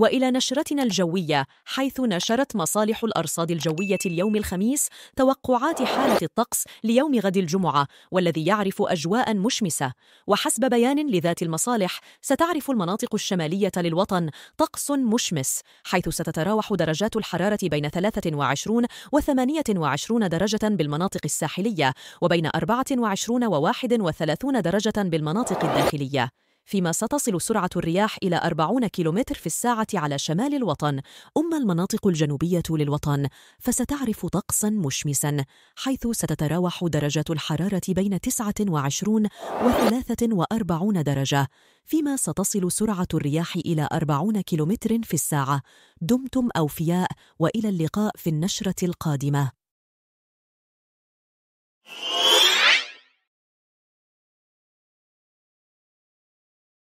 والى نشرتنا الجويه حيث نشرت مصالح الارصاد الجويه اليوم الخميس توقعات حاله الطقس ليوم غد الجمعه والذي يعرف اجواء مشمسه وحسب بيان لذات المصالح ستعرف المناطق الشماليه للوطن طقس مشمس حيث ستتراوح درجات الحراره بين 23 و 28 درجه بالمناطق الساحليه وبين 24 و 31 درجه بالمناطق الداخليه فيما ستصل سرعة الرياح إلى 40 كيلومتر في الساعة على شمال الوطن أما المناطق الجنوبية للوطن فستعرف طقسا مشمسا حيث ستتراوح درجات الحرارة بين 29 و 43 درجة فيما ستصل سرعة الرياح إلى 40 كيلومتر في الساعة دمتم أوفياء وإلى اللقاء في النشرة القادمة